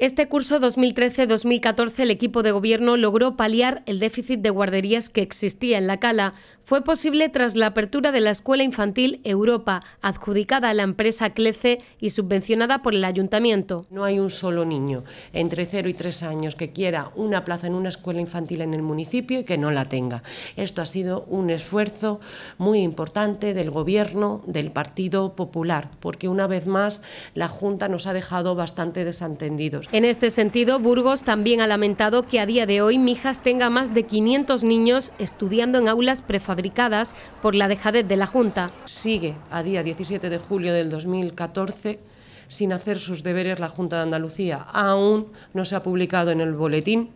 Este curso 2013-2014 el equipo de gobierno logró paliar el déficit de guarderías que existía en la cala. Fue posible tras la apertura de la Escuela Infantil Europa, adjudicada a la empresa Clece y subvencionada por el ayuntamiento. No hay un solo niño entre 0 y 3 años que quiera una plaza en una escuela infantil en el municipio y que no la tenga. Esto ha sido un esfuerzo muy importante del gobierno del Partido Popular, porque una vez más la Junta nos ha dejado bastante desatendidos. En este sentido, Burgos también ha lamentado que a día de hoy Mijas tenga más de 500 niños estudiando en aulas prefabricadas por la dejadez de la Junta. Sigue a día 17 de julio del 2014 sin hacer sus deberes la Junta de Andalucía. Aún no se ha publicado en el boletín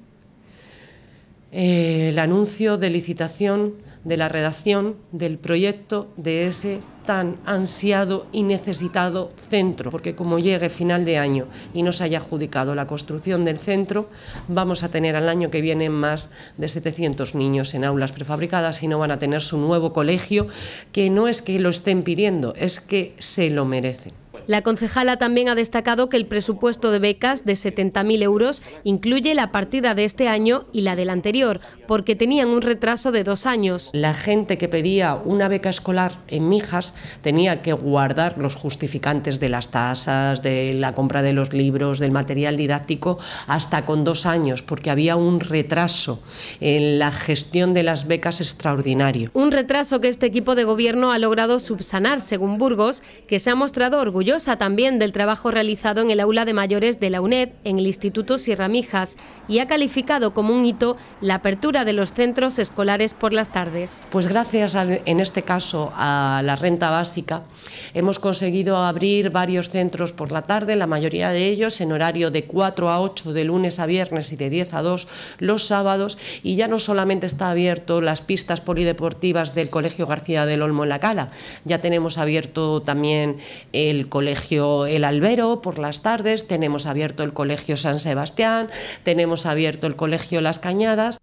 eh, el anuncio de licitación de la redacción del proyecto de ese tan ansiado y necesitado centro, porque como llegue final de año y no se haya adjudicado la construcción del centro, vamos a tener al año que viene más de 700 niños en aulas prefabricadas y no van a tener su nuevo colegio, que no es que lo estén pidiendo, es que se lo merecen. La concejala también ha destacado que el presupuesto de becas de 70.000 euros incluye la partida de este año y la del anterior, porque tenían un retraso de dos años. La gente que pedía una beca escolar en Mijas tenía que guardar los justificantes de las tasas, de la compra de los libros, del material didáctico, hasta con dos años, porque había un retraso en la gestión de las becas extraordinario. Un retraso que este equipo de gobierno ha logrado subsanar, según Burgos, que se ha mostrado orgulloso también del trabajo realizado en el aula de mayores de la UNED, en el Instituto Sierra Mijas, y ha calificado como un hito la apertura de los centros escolares por las tardes. Pues gracias, en este caso, a la renta básica, hemos conseguido abrir varios centros por la tarde, la mayoría de ellos en horario de 4 a 8, de lunes a viernes y de 10 a 2 los sábados, y ya no solamente está abierto las pistas polideportivas del Colegio García del Olmo en la Cala, ya tenemos abierto también el colegio colegio El Albero por las tardes, tenemos abierto el colegio San Sebastián, tenemos abierto el colegio Las Cañadas.